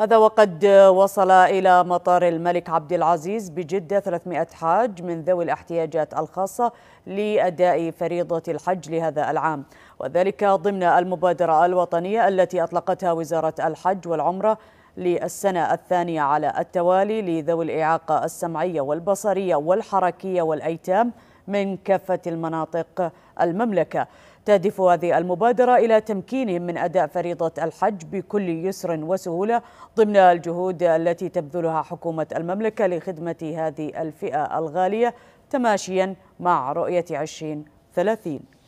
هذا وقد وصل إلى مطار الملك عبد العزيز بجدة 300 حاج من ذوي الاحتياجات الخاصة لأداء فريضة الحج لهذا العام وذلك ضمن المبادرة الوطنية التي أطلقتها وزارة الحج والعمرة للسنة الثانية على التوالي لذوي الإعاقة السمعية والبصرية والحركية والأيتام من كافة المناطق المملكة تهدف هذه المبادرة إلى تمكينهم من أداء فريضة الحج بكل يسر وسهولة ضمن الجهود التي تبذلها حكومة المملكة لخدمة هذه الفئة الغالية تماشيا مع رؤية 2030